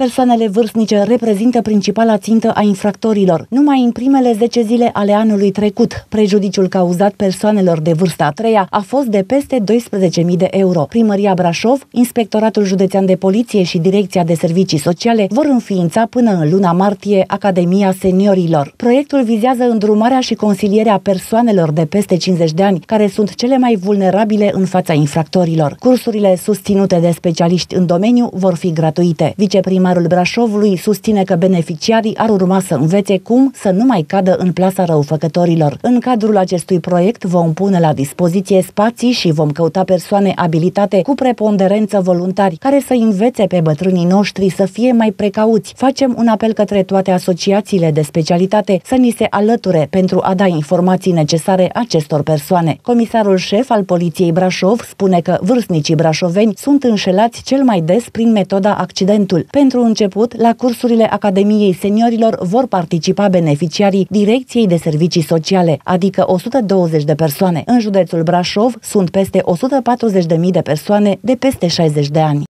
Persoanele vârstnice reprezintă principala țintă a infractorilor. Numai în primele 10 zile ale anului trecut, prejudiciul cauzat persoanelor de vârsta a treia a fost de peste 12.000 de euro. Primăria Brașov, Inspectoratul Județean de Poliție și Direcția de Servicii Sociale vor înființa până în luna martie Academia Seniorilor. Proiectul vizează îndrumarea și consilierea persoanelor de peste 50 de ani, care sunt cele mai vulnerabile în fața infractorilor. Cursurile susținute de specialiști în domeniu vor fi gratuite. Viceprim primarul Brașovului susține că beneficiarii ar urma să învețe cum să nu mai cadă în plasa răufăcătorilor. În cadrul acestui proiect vom pune la dispoziție spații și vom căuta persoane abilitate cu preponderență voluntari care să învețe pe bătrânii noștri să fie mai precauți. Facem un apel către toate asociațiile de specialitate să ni se alăture pentru a da informații necesare acestor persoane. Comisarul șef al Poliției Brașov spune că vârstnicii brașoveni sunt înșelați cel mai des prin metoda accidentul, pentru pentru început, la cursurile Academiei Seniorilor vor participa beneficiarii Direcției de Servicii Sociale, adică 120 de persoane. În județul Brașov sunt peste 140.000 de persoane de peste 60 de ani.